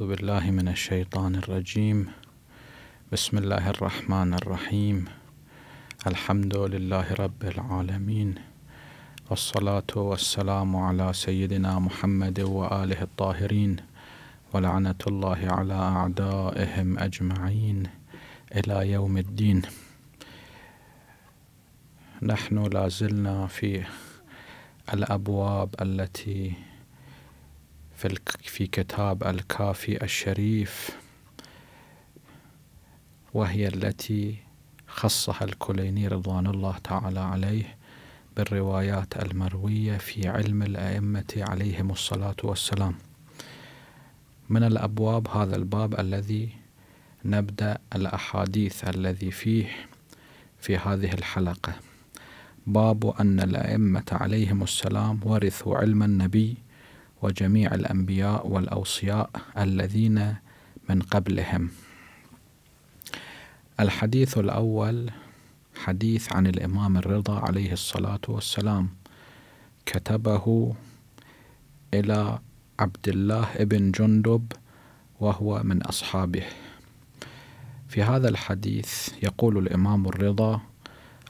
أعوذ بالله من الشيطان الرجيم بسم الله الرحمن الرحيم الحمد لله رب العالمين والصلاة والسلام على سيدنا محمد وآله الطاهرين ولعنة الله على أعدائهم أجمعين إلى يوم الدين نحن لا زلنا في الأبواب التي في, في كتاب الكافي الشريف وهي التي خصها الكليني رضوان الله تعالى عليه بالروايات المروية في علم الأئمة عليهم الصلاة والسلام من الأبواب هذا الباب الذي نبدأ الأحاديث الذي فيه في هذه الحلقة باب أن الأئمة عليهم السلام ورثوا علم النبي وجميع الأنبياء والأوصياء الذين من قبلهم الحديث الأول حديث عن الإمام الرضا عليه الصلاة والسلام كتبه إلى عبد الله بن جندب وهو من أصحابه في هذا الحديث يقول الإمام الرضا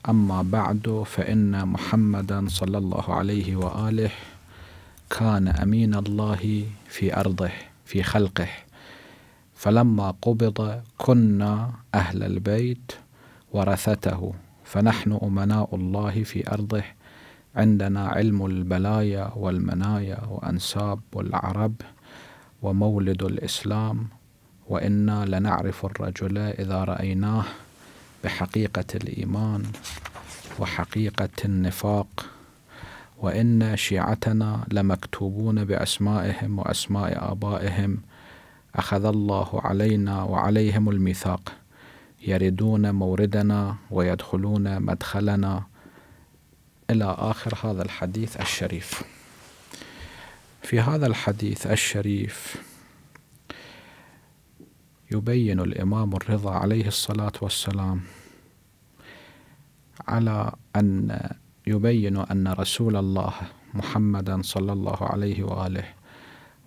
أما بعد فإن محمدا صلى الله عليه وآله كان امين الله في ارضه في خلقه فلما قبض كنا اهل البيت ورثته فنحن امناء الله في ارضه عندنا علم البلايا والمنايا وانساب العرب ومولد الاسلام وانا لنعرف الرجل اذا رايناه بحقيقه الايمان وحقيقه النفاق وإن شيعتنا لمكتوبون بأسمائهم وأسماء آبائهم أخذ الله علينا وعليهم الميثاق يردون موردنا ويدخلون مدخلنا إلى آخر هذا الحديث الشريف في هذا الحديث الشريف يبين الإمام الرضا عليه الصلاة والسلام على أن يبين أن رسول الله محمدا صلى الله عليه وآله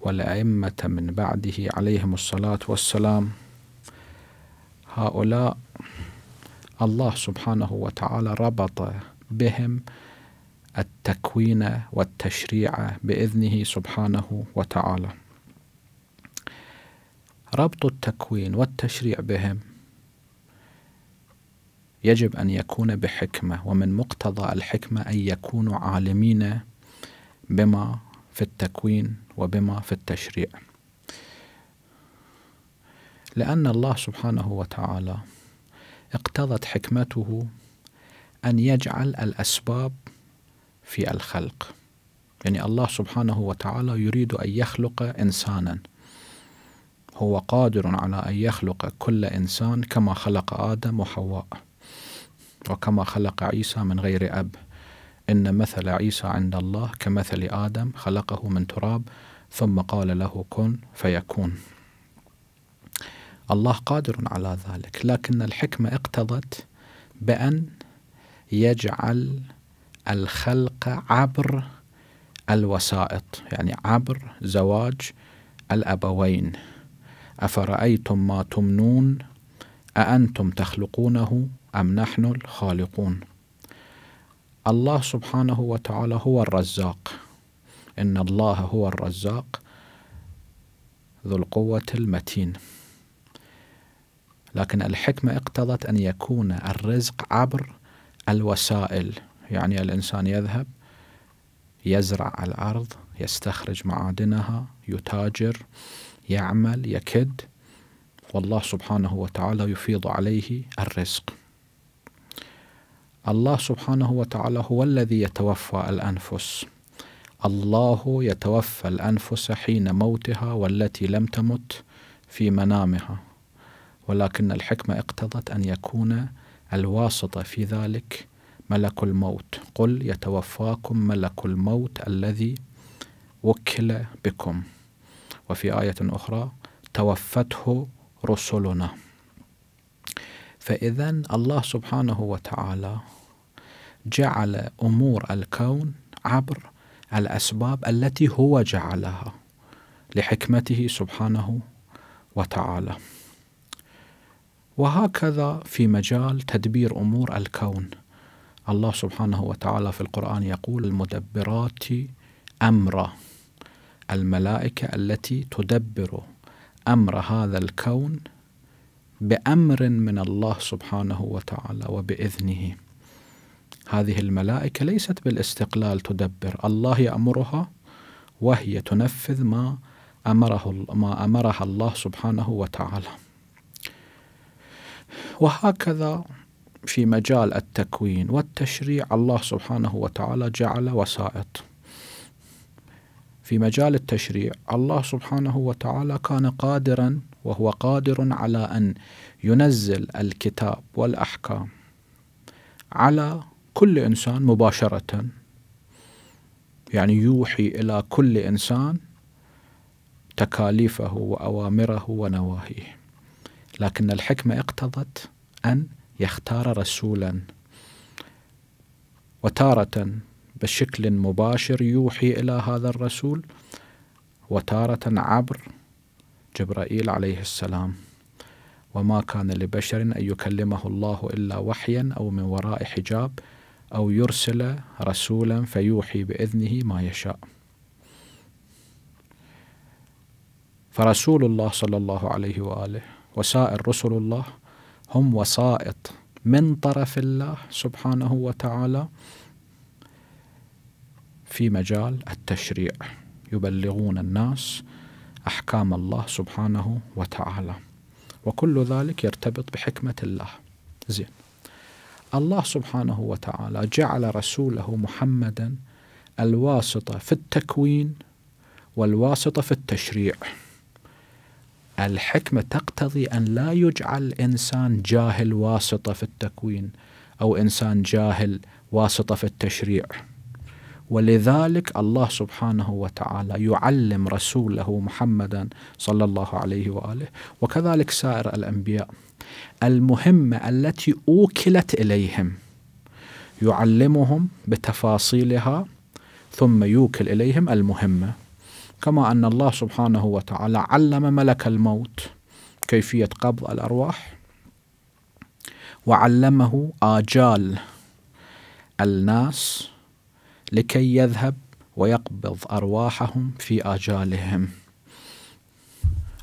والأئمة من بعده عليهم الصلاة والسلام هؤلاء الله سبحانه وتعالى ربط بهم التكوين والتشريع بإذنه سبحانه وتعالى ربط التكوين والتشريع بهم يجب أن يكون بحكمة ومن مقتضى الحكمة أن يكونوا عالمين بما في التكوين وبما في التشريع لأن الله سبحانه وتعالى اقتضت حكمته أن يجعل الأسباب في الخلق يعني الله سبحانه وتعالى يريد أن يخلق إنسانا هو قادر على أن يخلق كل إنسان كما خلق آدم وحواء وكما خلق عيسى من غير أب إن مثل عيسى عند الله كمثل آدم خلقه من تراب ثم قال له كن فيكون الله قادر على ذلك لكن الحكمة اقتضت بأن يجعل الخلق عبر الوسائط يعني عبر زواج الأبوين أفرأيتم ما تمنون أأنتم تخلقونه أم نحن الخالقون الله سبحانه وتعالى هو الرزاق إن الله هو الرزاق ذو القوة المتين لكن الحكمة اقتضت أن يكون الرزق عبر الوسائل يعني الإنسان يذهب يزرع الأرض يستخرج معادنها يتاجر يعمل يكد والله سبحانه وتعالى يفيض عليه الرزق الله سبحانه وتعالى هو الذي يتوفى الأنفس الله يتوفى الأنفس حين موتها والتي لم تمت في منامها ولكن الحكمة اقتضت أن يكون الواسطة في ذلك ملك الموت قل يتوفاكم ملك الموت الذي وكل بكم وفي آية أخرى توفته رسلنا فإذا الله سبحانه وتعالى جعل أمور الكون عبر الأسباب التي هو جعلها لحكمته سبحانه وتعالى وهكذا في مجال تدبير أمور الكون الله سبحانه وتعالى في القرآن يقول المدبرات أمرا الملائكة التي تدبر أمر هذا الكون بامر من الله سبحانه وتعالى وباذنه هذه الملائكه ليست بالاستقلال تدبر الله يامرها وهي تنفذ ما امره ما امرها الله سبحانه وتعالى وهكذا في مجال التكوين والتشريع الله سبحانه وتعالى جعل وسائط في مجال التشريع الله سبحانه وتعالى كان قادرا وهو قادر على أن ينزل الكتاب والأحكام على كل إنسان مباشرة يعني يوحي إلى كل إنسان تكاليفه وأوامره ونواهيه لكن الحكمة اقتضت أن يختار رسولا وتارة بشكل مباشر يوحي إلى هذا الرسول وتارة عبر جبرائيل عليه السلام وما كان لبشر أن يكلمه الله إلا وحيا أو من وراء حجاب أو يرسل رسولا فيوحي بإذنه ما يشاء فرسول الله صلى الله عليه وآله وسائر رسل الله هم وسائط من طرف الله سبحانه وتعالى في مجال التشريع يبلغون الناس احكام الله سبحانه وتعالى وكل ذلك يرتبط بحكمه الله زين الله سبحانه وتعالى جعل رسوله محمدا الواسطه في التكوين والواسطه في التشريع الحكمه تقتضي ان لا يجعل انسان جاهل واسطه في التكوين او انسان جاهل واسطه في التشريع ولذلك الله سبحانه وتعالى يعلم رسوله محمدا صلى الله عليه واله وكذلك سائر الانبياء المهمه التي اوكلت اليهم يعلمهم بتفاصيلها ثم يوكل اليهم المهمه كما ان الله سبحانه وتعالى علم ملك الموت كيفيه قبض الارواح وعلمه اجال الناس لكي يذهب ويقبض ارواحهم في اجالهم.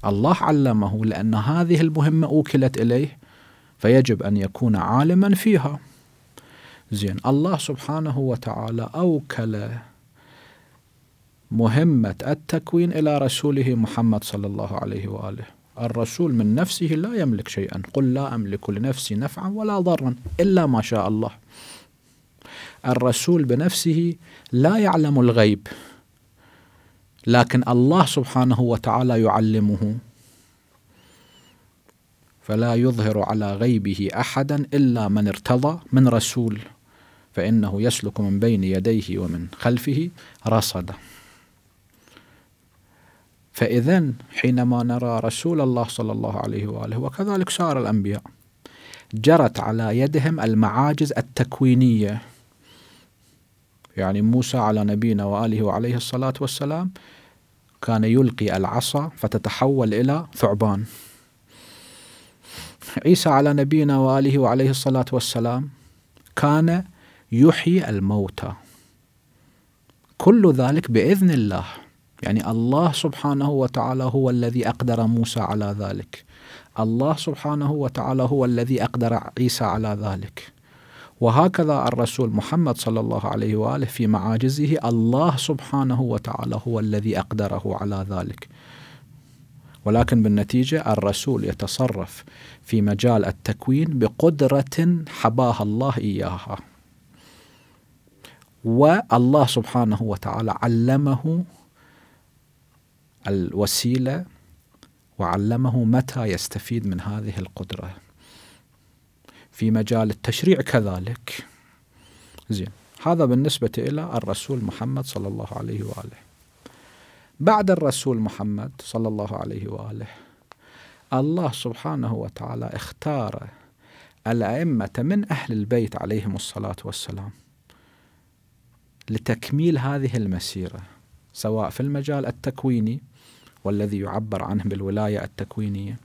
الله علمه لان هذه المهمه اوكلت اليه فيجب ان يكون عالما فيها. زين الله سبحانه وتعالى اوكل مهمه التكوين الى رسوله محمد صلى الله عليه واله. الرسول من نفسه لا يملك شيئا، قل لا املك لنفسي نفعا ولا ضرا الا ما شاء الله. الرسول بنفسه لا يعلم الغيب لكن الله سبحانه وتعالى يعلمه فلا يظهر على غيبه احدا الا من ارتضى من رسول فانه يسلك من بين يديه ومن خلفه رصدا فاذا حينما نرى رسول الله صلى الله عليه واله وكذلك سائر الانبياء جرت على يدهم المعاجز التكوينيه يعني موسى على نبينا وآله وعليه الصلاة والسلام كان يلقي العصا فتتحول إلى ثعبان عيسى على نبينا وآله وعليه الصلاة والسلام كان يحيي الموتى كل ذلك بإذن الله يعني الله سبحانه وتعالى هو الذي أقدر موسى على ذلك الله سبحانه وتعالى هو الذي أقدر عيسى على ذلك وهكذا الرسول محمد صلى الله عليه واله في معاجزه الله سبحانه وتعالى هو الذي اقدره على ذلك. ولكن بالنتيجه الرسول يتصرف في مجال التكوين بقدره حباها الله اياها. والله سبحانه وتعالى علمه الوسيله وعلمه متى يستفيد من هذه القدره في مجال التشريع كذلك زين هذا بالنسبة إلى الرسول محمد صلى الله عليه وآله بعد الرسول محمد صلى الله عليه وآله الله سبحانه وتعالى اختار الأئمة من أهل البيت عليهم الصلاة والسلام لتكميل هذه المسيرة سواء في المجال التكويني والذي يعبر عنه بالولاية التكوينية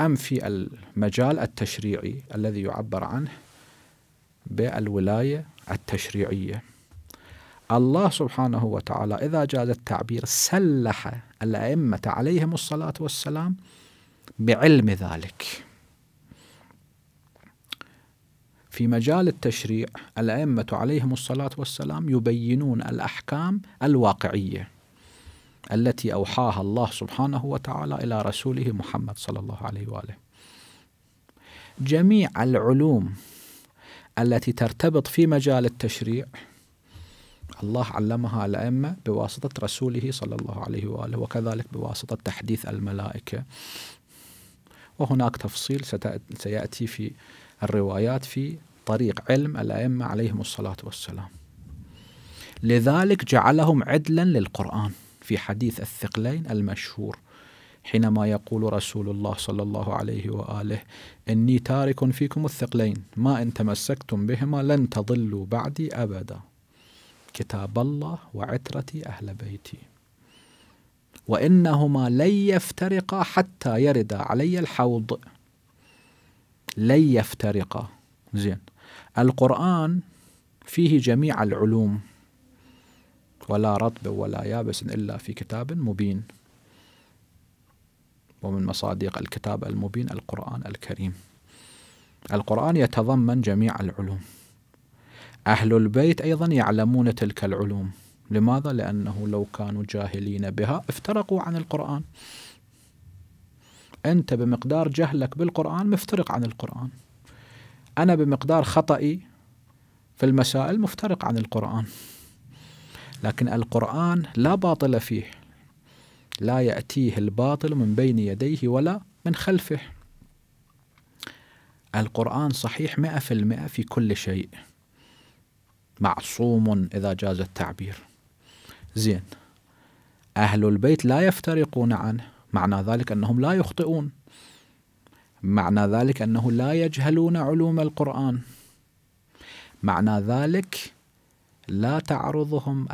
أم في المجال التشريعي الذي يعبر عنه بالولاية التشريعية الله سبحانه وتعالى إذا جاز التعبير سلح الأئمة عليهم الصلاة والسلام بعلم ذلك في مجال التشريع الأئمة عليهم الصلاة والسلام يبينون الأحكام الواقعية التي أوحاها الله سبحانه وتعالى إلى رسوله محمد صلى الله عليه وآله جميع العلوم التي ترتبط في مجال التشريع الله علمها الأئمة بواسطة رسوله صلى الله عليه وآله وكذلك بواسطة تحديث الملائكة وهناك تفصيل سيأتي في الروايات في طريق علم الأئمة عليهم الصلاة والسلام لذلك جعلهم عدلا للقرآن في حديث الثقلين المشهور حينما يقول رسول الله صلى الله عليه واله اني تارك فيكم الثقلين ما ان تمسكتم بهما لن تضلوا بعدي ابدا كتاب الله وعترتي اهل بيتي وانهما لن يفترقا حتى يرد علي الحوض لن يفترقا زين القران فيه جميع العلوم ولا رطب ولا يابس إلا في كتاب مبين ومن مصادق الكتاب المبين القرآن الكريم القرآن يتضمن جميع العلوم أهل البيت أيضا يعلمون تلك العلوم لماذا؟ لأنه لو كانوا جاهلين بها افترقوا عن القرآن أنت بمقدار جهلك بالقرآن مفترق عن القرآن أنا بمقدار خطئي في المسائل مفترق عن القرآن لكن القرآن لا باطل فيه لا يأتيه الباطل من بين يديه ولا من خلفه القرآن صحيح مئة في المئة في كل شيء معصوم إذا جاز التعبير زين أهل البيت لا يفترقون عنه معنى ذلك أنهم لا يخطئون معنى ذلك أنه لا يجهلون علوم القرآن معنى ذلك لا تعرضهم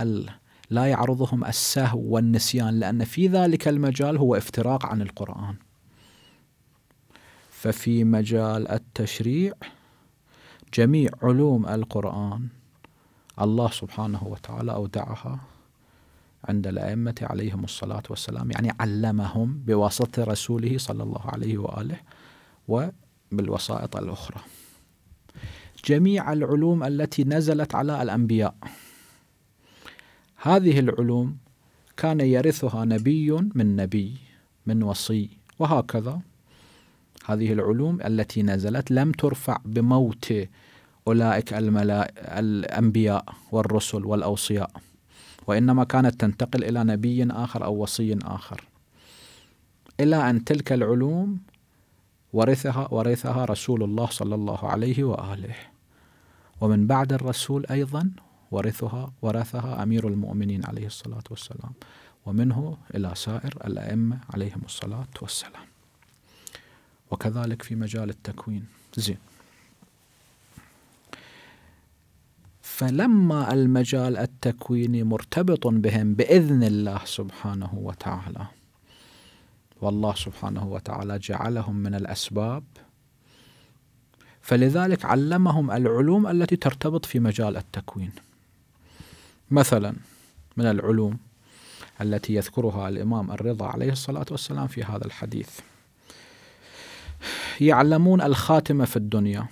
لا يعرضهم السهو والنسيان لأن في ذلك المجال هو افتراق عن القرآن ففي مجال التشريع جميع علوم القرآن الله سبحانه وتعالى أودعها عند الأئمة عليهم الصلاة والسلام يعني علمهم بواسطة رسوله صلى الله عليه وآله وبالوسائط الأخرى جميع العلوم التي نزلت على الأنبياء هذه العلوم كان يرثها نبي من نبي من وصي وهكذا هذه العلوم التي نزلت لم ترفع بموت أولئك الأنبياء والرسل والأوصياء وإنما كانت تنتقل إلى نبي آخر أو وصي آخر إلى أن تلك العلوم ورثها ورثها رسول الله صلى الله عليه وآله ومن بعد الرسول أيضا ورثها ورثها أمير المؤمنين عليه الصلاة والسلام ومنه إلى سائر الأئمة عليهم الصلاة والسلام وكذلك في مجال التكوين زين فلما المجال التكويني مرتبط بهم بإذن الله سبحانه وتعالى والله سبحانه وتعالى جعلهم من الأسباب فلذلك علمهم العلوم التي ترتبط في مجال التكوين مثلا من العلوم التي يذكرها الإمام الرضا عليه الصلاة والسلام في هذا الحديث يعلمون الخاتمة في الدنيا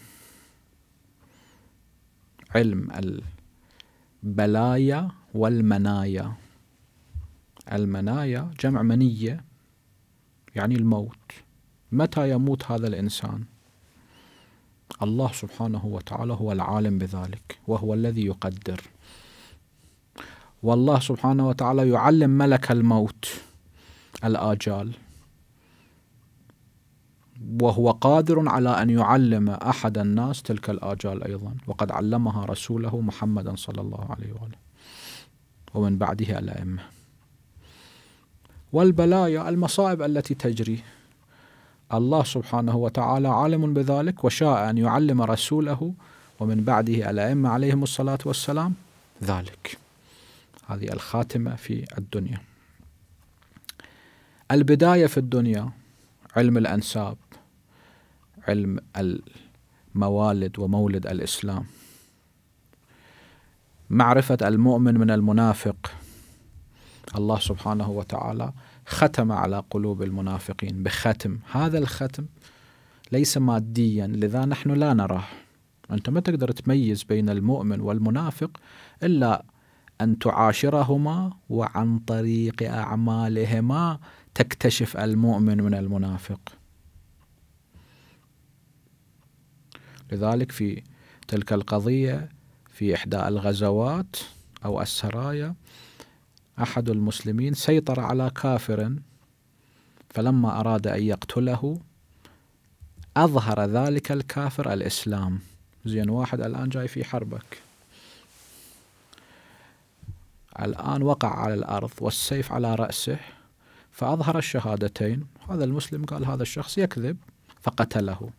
علم البلايا والمنايا المنايا جمع منية يعني الموت متى يموت هذا الإنسان الله سبحانه وتعالى هو العالم بذلك وهو الذي يقدر والله سبحانه وتعالى يعلم ملك الموت الآجال وهو قادر على أن يعلم أحد الناس تلك الآجال أيضا وقد علمها رسوله محمدا صلى الله عليه وآله ومن بعده الأئمة والبلايا المصائب التي تجري الله سبحانه وتعالى عالم بذلك وشاء أن يعلم رسوله ومن بعده الأئمة عليهم الصلاة والسلام ذلك هذه الخاتمة في الدنيا البداية في الدنيا علم الأنساب علم الموالد ومولد الإسلام معرفة المؤمن من المنافق الله سبحانه وتعالى ختم على قلوب المنافقين بختم هذا الختم ليس ماديا لذا نحن لا نراه أنت ما تقدر تميز بين المؤمن والمنافق إلا أن تعاشرهما وعن طريق أعمالهما تكتشف المؤمن من المنافق لذلك في تلك القضية في إحدى الغزوات أو السرايا أحد المسلمين سيطر على كافر فلما أراد أن يقتله أظهر ذلك الكافر الإسلام زين واحد الآن جاي في حربك الآن وقع على الأرض والسيف على رأسه فأظهر الشهادتين هذا المسلم قال هذا الشخص يكذب فقتله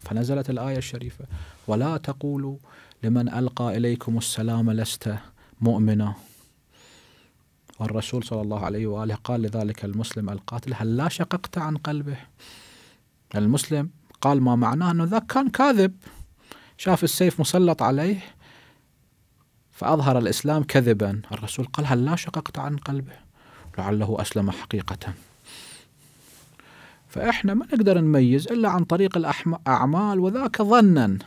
فنزلت الآية الشريفة ولا تقولوا لمن ألقى إليكم السلام لست مؤمنا والرسول صلى الله عليه وآله قال لذلك المسلم القاتل هل لا شققت عن قلبه المسلم قال ما معناه أنه ذاك كان كاذب شاف السيف مسلط عليه فأظهر الإسلام كذبا الرسول قال هل لا شققت عن قلبه لعله أسلم حقيقة فإحنا ما نقدر نميز إلا عن طريق الأعمال وذاك ظنا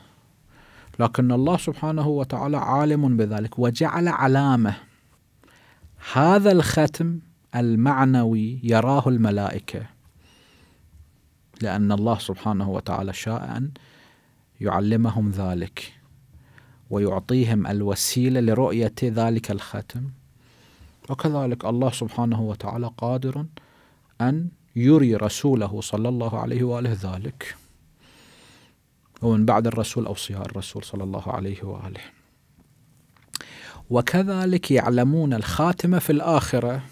لكن الله سبحانه وتعالى عالم بذلك وجعل علامه هذا الختم المعنوي يراه الملائكه لان الله سبحانه وتعالى شاء ان يعلمهم ذلك ويعطيهم الوسيله لرؤيه ذلك الختم وكذلك الله سبحانه وتعالى قادر ان يري رسوله صلى الله عليه واله ذلك ومن بعد الرسول اوصياء الرسول صلى الله عليه واله وكذلك يعلمون الخاتمة في الآخرة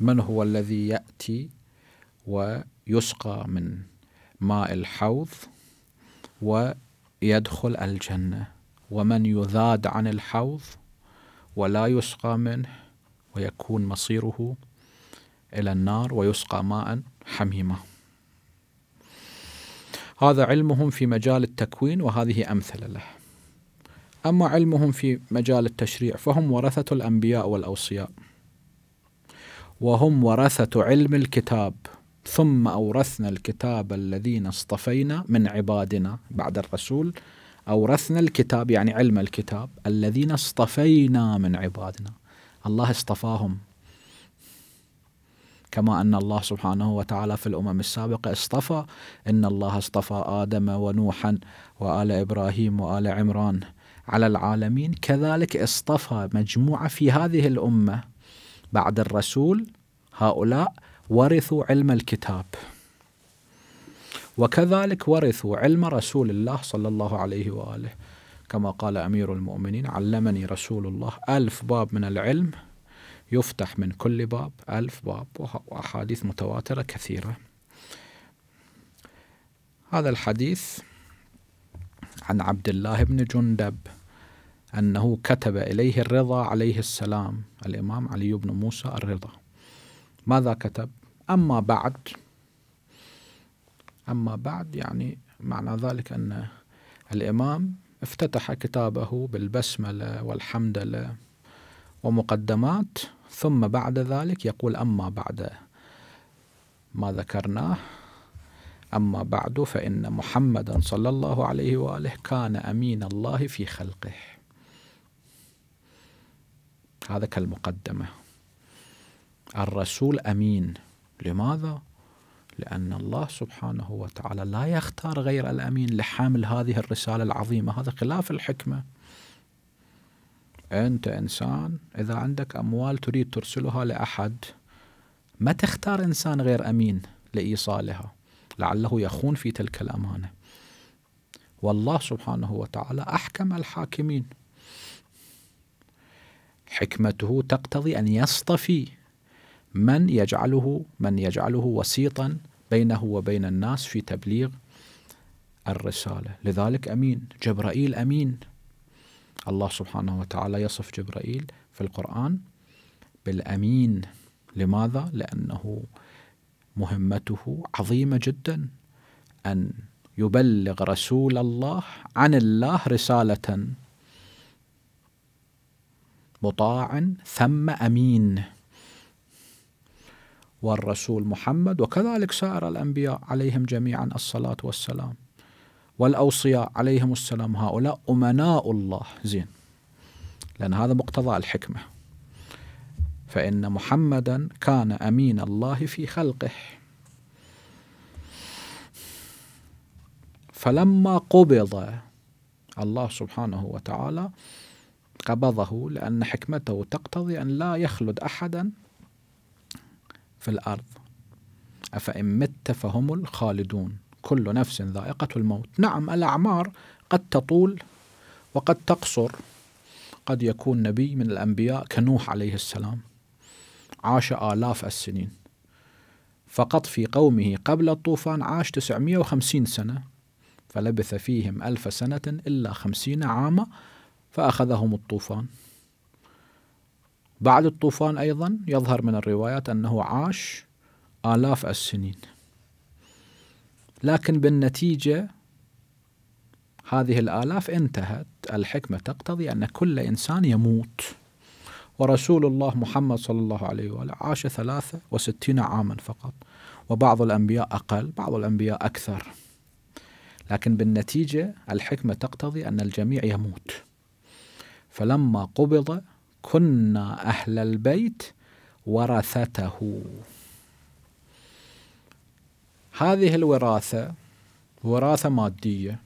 من هو الذي يأتي ويسقى من ماء الحوض ويدخل الجنة ومن يذاد عن الحوض ولا يسقى منه ويكون مصيره إلى النار ويسقى ماء حميما هذا علمهم في مجال التكوين وهذه أمثلة له أما علمهم في مجال التشريع فهم ورثة الأنبياء والأوصياء وهم ورثة علم الكتاب ثم أورثنا الكتاب الذين اصطفينا من عبادنا بعد الرسول أورثنا الكتاب يعني علم الكتاب الذين اصطفينا من عبادنا الله اصطفاهم كما أن الله سبحانه وتعالى في الأمم السابقة اصطفى إن الله اصطفى آدم ونوحا وآل إبراهيم وآل عمران على العالمين كذلك اصطفى مجموعة في هذه الأمة بعد الرسول هؤلاء ورثوا علم الكتاب وكذلك ورثوا علم رسول الله صلى الله عليه وآله كما قال أمير المؤمنين علمني رسول الله ألف باب من العلم يفتح من كل باب ألف باب وأحاديث متواترة كثيرة هذا الحديث عن عبد الله بن جندب أنه كتب إليه الرضا عليه السلام الإمام علي بن موسى الرضا ماذا كتب؟ أما بعد أما بعد يعني معنى ذلك أن الإمام افتتح كتابه بالبسملة والحمدلة ومقدمات ثم بعد ذلك يقول أما بعد ما ذكرناه أما بعد فإن محمدا صلى الله عليه وآله كان أمين الله في خلقه هذا كالمقدمة الرسول أمين لماذا؟ لأن الله سبحانه وتعالى لا يختار غير الأمين لحمل هذه الرسالة العظيمة هذا خلاف الحكمة أنت إنسان إذا عندك أموال تريد ترسلها لأحد ما تختار إنسان غير أمين لإيصالها لعله يخون في تلك الأمانة والله سبحانه وتعالى أحكم الحاكمين حكمته تقتضي أن يصطفي من يجعله من يجعله وسيطا بينه وبين الناس في تبليغ الرسالة لذلك أمين جبرائيل أمين الله سبحانه وتعالى يصف جبرائيل في القرآن بالأمين لماذا؟ لأنه مهمته عظيمة جدا أن يبلغ رسول الله عن الله رسالة مطاع ثم امين والرسول محمد وكذلك سائر الانبياء عليهم جميعا الصلاه والسلام والاوصياء عليهم السلام هؤلاء امناء الله زين لان هذا مقتضى الحكمه فان محمدا كان امين الله في خلقه فلما قبض الله سبحانه وتعالى قبضه لأن حكمته تقتضي أن لا يخلد أحدا في الأرض أفإن مت فهم الخالدون كل نفس ذائقة الموت نعم الأعمار قد تطول وقد تقصر قد يكون نبي من الأنبياء كنوح عليه السلام عاش آلاف السنين فقط في قومه قبل الطوفان عاش 950 سنة فلبث فيهم ألف سنة إلا خمسين عاما فأخذهم الطوفان بعد الطوفان أيضا يظهر من الروايات أنه عاش آلاف السنين لكن بالنتيجة هذه الآلاف انتهت الحكمة تقتضي أن كل إنسان يموت ورسول الله محمد صلى الله عليه وآله عاش ثلاثة وستين عاما فقط وبعض الأنبياء أقل بعض الأنبياء أكثر لكن بالنتيجة الحكمة تقتضي أن الجميع يموت فلما قبض كنا أهل البيت ورثته هذه الوراثة وراثة مادية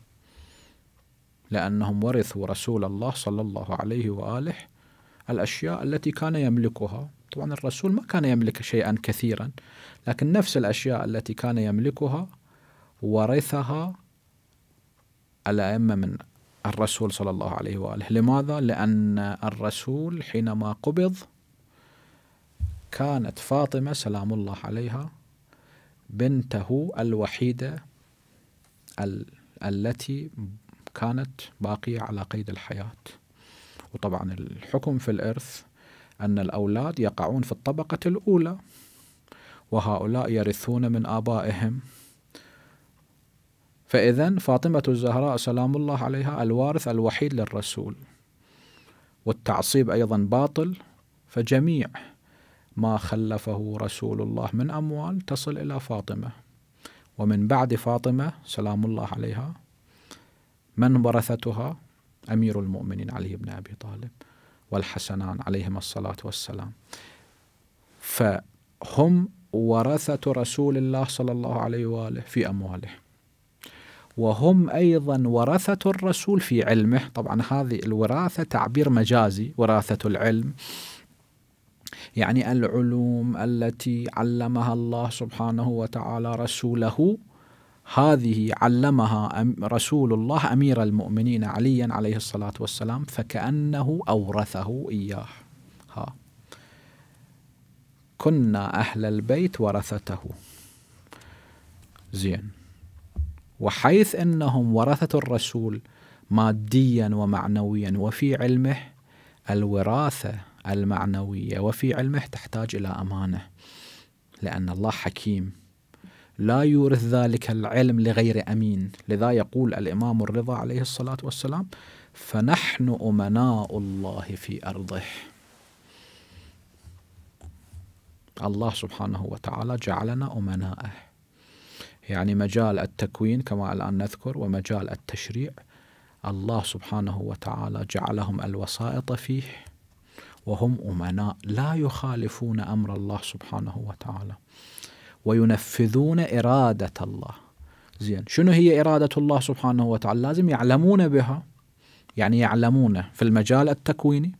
لأنهم ورثوا رسول الله صلى الله عليه وآله الأشياء التي كان يملكها طبعا الرسول ما كان يملك شيئا كثيرا لكن نفس الأشياء التي كان يملكها ورثها الأئمة من الرسول صلى الله عليه واله، لماذا؟ لان الرسول حينما قبض كانت فاطمه سلام الله عليها بنته الوحيده ال التي كانت باقيه على قيد الحياه. وطبعا الحكم في الارث ان الاولاد يقعون في الطبقه الاولى وهؤلاء يرثون من ابائهم فإذا فاطمة الزهراء سلام الله عليها الوارث الوحيد للرسول والتعصيب أيضا باطل فجميع ما خلفه رسول الله من أموال تصل إلى فاطمة ومن بعد فاطمة سلام الله عليها من ورثتها أمير المؤمنين علي بن أبي طالب والحسنان عليهما الصلاة والسلام فهم ورثة رسول الله صلى الله عليه وآله في أمواله وهم أيضا ورثة الرسول في علمه طبعا هذه الوراثة تعبير مجازي وراثة العلم يعني العلوم التي علمها الله سبحانه وتعالى رسوله هذه علمها رسول الله امير المؤمنين عليا عليه الصلاه والسلام فكانه اورثه اياه ها كنا اهل البيت ورثته زين وحيث انهم ورثه الرسول ماديا ومعنويا وفي علمه الوراثه المعنويه وفي علمه تحتاج الى امانه لان الله حكيم لا يورث ذلك العلم لغير امين لذا يقول الامام الرضا عليه الصلاه والسلام فنحن امناء الله في ارضه الله سبحانه وتعالى جعلنا امنائه يعني مجال التكوين كما الآن نذكر ومجال التشريع الله سبحانه وتعالى جعلهم الوسائط فيه وهم أمناء لا يخالفون أمر الله سبحانه وتعالى وينفذون إرادة الله زين شنو هي إرادة الله سبحانه وتعالى لازم يعلمون بها يعني يعلمون في المجال التكويني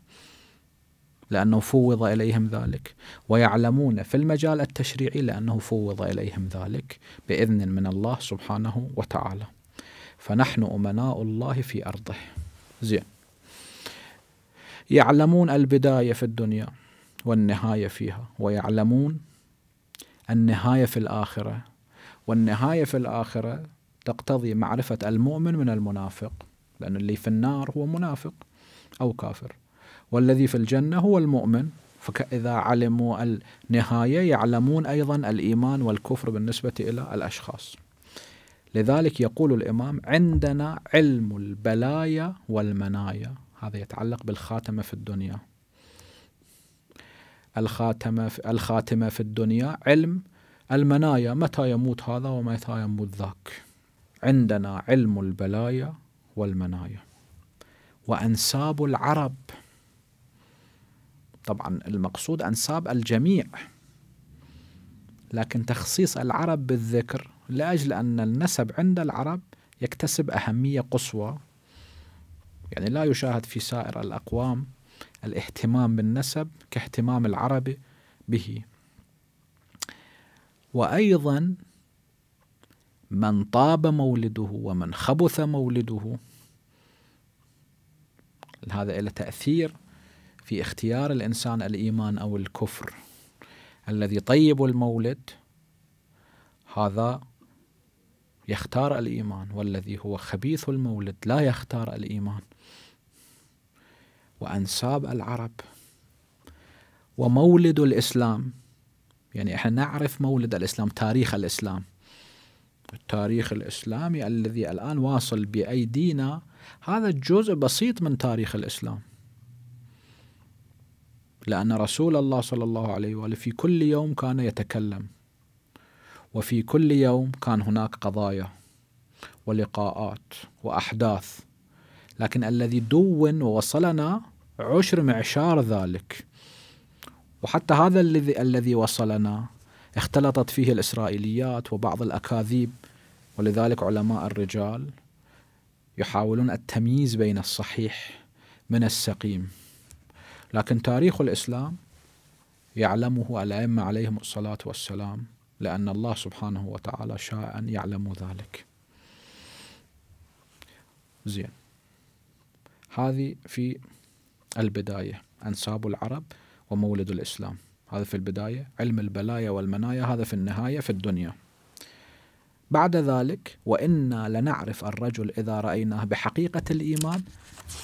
لأنه فوض إليهم ذلك ويعلمون في المجال التشريعي لأنه فوض إليهم ذلك بإذن من الله سبحانه وتعالى فنحن أمناء الله في أرضه زين يعلمون البداية في الدنيا والنهاية فيها ويعلمون النهاية في الآخرة والنهاية في الآخرة تقتضي معرفة المؤمن من المنافق لأن اللي في النار هو منافق أو كافر والذي في الجنة هو المؤمن فإذا علموا النهاية يعلمون أيضا الإيمان والكفر بالنسبة إلى الأشخاص لذلك يقول الإمام عندنا علم البلايا والمنايا هذا يتعلق بالخاتمة في الدنيا الخاتمة في, الخاتمة في الدنيا علم المنايا متى يموت هذا ومتى يموت ذاك عندنا علم البلايا والمنايا وأنساب العرب طبعا المقصود أنساب الجميع لكن تخصيص العرب بالذكر لأجل أن النسب عند العرب يكتسب أهمية قصوى يعني لا يشاهد في سائر الأقوام الاهتمام بالنسب كاهتمام العرب به وأيضا من طاب مولده ومن خبث مولده هذا له تأثير في اختيار الإنسان الإيمان أو الكفر الذي طيب المولد هذا يختار الإيمان والذي هو خبيث المولد لا يختار الإيمان وأنساب العرب ومولد الإسلام يعني احنا نعرف مولد الإسلام تاريخ الإسلام التاريخ الإسلامي الذي الآن واصل بأيدينا هذا جزء بسيط من تاريخ الإسلام لأن رسول الله صلى الله عليه وآله في كل يوم كان يتكلم وفي كل يوم كان هناك قضايا ولقاءات وأحداث لكن الذي دون ووصلنا عشر معشار ذلك وحتى هذا الذي الذي وصلنا اختلطت فيه الإسرائيليات وبعض الأكاذيب ولذلك علماء الرجال يحاولون التمييز بين الصحيح من السقيم لكن تاريخ الإسلام يعلمه الأئمة عليهم الصلاة والسلام لأن الله سبحانه وتعالى شاء أن يعلم ذلك زين هذه في البداية أنساب العرب ومولد الإسلام هذا في البداية علم البلايا والمنايا هذا في النهاية في الدنيا بعد ذلك وإنا لنعرف الرجل إذا رأيناه بحقيقة الإيمان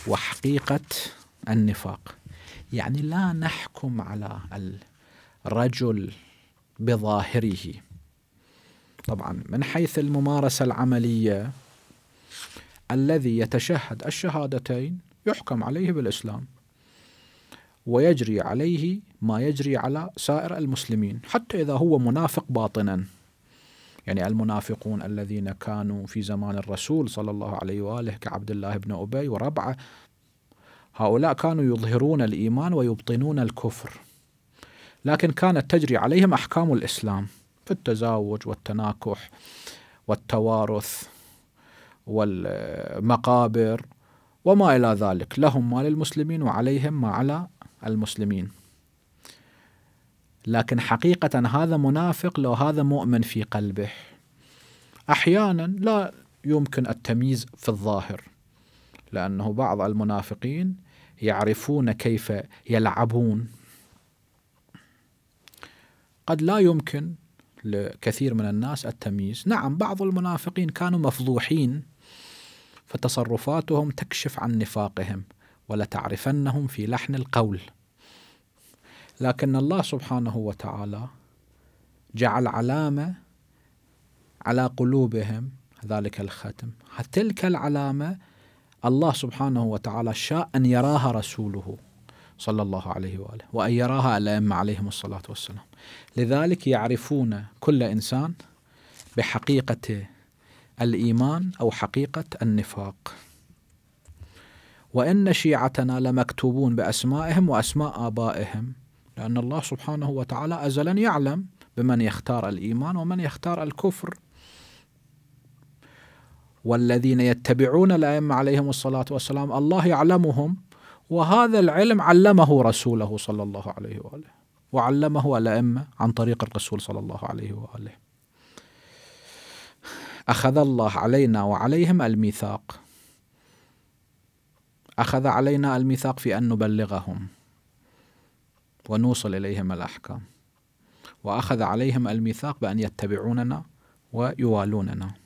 وحقيقة النفاق يعني لا نحكم على الرجل بظاهره طبعا من حيث الممارسة العملية الذي يتشهد الشهادتين يحكم عليه بالإسلام ويجري عليه ما يجري على سائر المسلمين حتى إذا هو منافق باطنا يعني المنافقون الذين كانوا في زمان الرسول صلى الله عليه وآله كعبد الله بن أبي وربعه هؤلاء كانوا يظهرون الإيمان ويبطنون الكفر لكن كانت تجري عليهم أحكام الإسلام في التزاوج والتناكح والتوارث والمقابر وما إلى ذلك لهم ما للمسلمين وعليهم ما على المسلمين لكن حقيقة هذا منافق لو هذا مؤمن في قلبه أحيانا لا يمكن التمييز في الظاهر لأنه بعض المنافقين يعرفون كيف يلعبون قد لا يمكن لكثير من الناس التمييز نعم بعض المنافقين كانوا مفضوحين فتصرفاتهم تكشف عن نفاقهم ولتعرفنهم في لحن القول لكن الله سبحانه وتعالى جعل علامه على قلوبهم ذلك الختم تلك العلامه الله سبحانه وتعالى شاء أن يراها رسوله صلى الله عليه وآله وأن يراها الأئمة عليهم الصلاة والسلام لذلك يعرفون كل إنسان بحقيقة الإيمان أو حقيقة النفاق وإن شيعتنا لمكتوبون بأسمائهم وأسماء آبائهم لأن الله سبحانه وتعالى أزلا يعلم بمن يختار الإيمان ومن يختار الكفر والذين يتبعون الائمه عليهم الصلاه والسلام الله يعلمهم وهذا العلم علمه رسوله صلى الله عليه واله وعلمه الائمه عن طريق الرسول صلى الله عليه واله. اخذ الله علينا وعليهم الميثاق. اخذ علينا الميثاق في ان نبلغهم ونوصل اليهم الاحكام. واخذ عليهم الميثاق بان يتبعوننا ويوالوننا.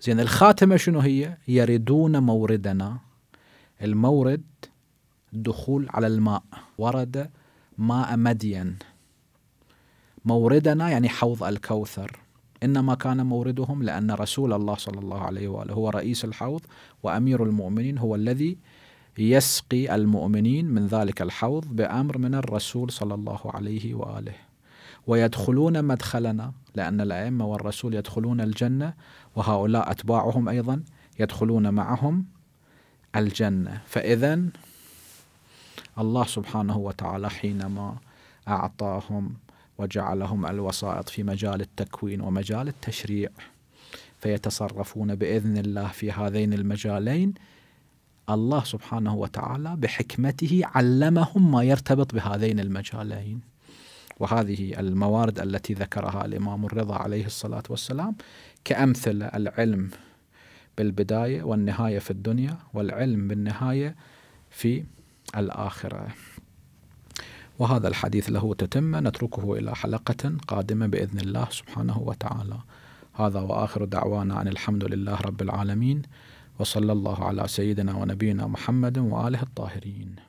زين الخاتمة شنو هي يردون موردنا المورد دخول على الماء ورد ماء مدين موردنا يعني حوض الكوثر انما كان موردهم لان رسول الله صلى الله عليه واله هو رئيس الحوض وامير المؤمنين هو الذي يسقي المؤمنين من ذلك الحوض بامر من الرسول صلى الله عليه واله ويدخلون مدخلنا لأن الأئمة والرسول يدخلون الجنة وهؤلاء أتباعهم أيضا يدخلون معهم الجنة فإذا الله سبحانه وتعالى حينما أعطاهم وجعلهم الوسائط في مجال التكوين ومجال التشريع فيتصرفون بإذن الله في هذين المجالين الله سبحانه وتعالى بحكمته علمهم ما يرتبط بهذين المجالين وهذه الموارد التي ذكرها الإمام الرضا عليه الصلاة والسلام كأمثلة العلم بالبداية والنهاية في الدنيا والعلم بالنهاية في الآخرة وهذا الحديث له تتمة نتركه إلى حلقة قادمة بإذن الله سبحانه وتعالى هذا وآخر دعوانا أن الحمد لله رب العالمين وصلى الله على سيدنا ونبينا محمد وآله الطاهرين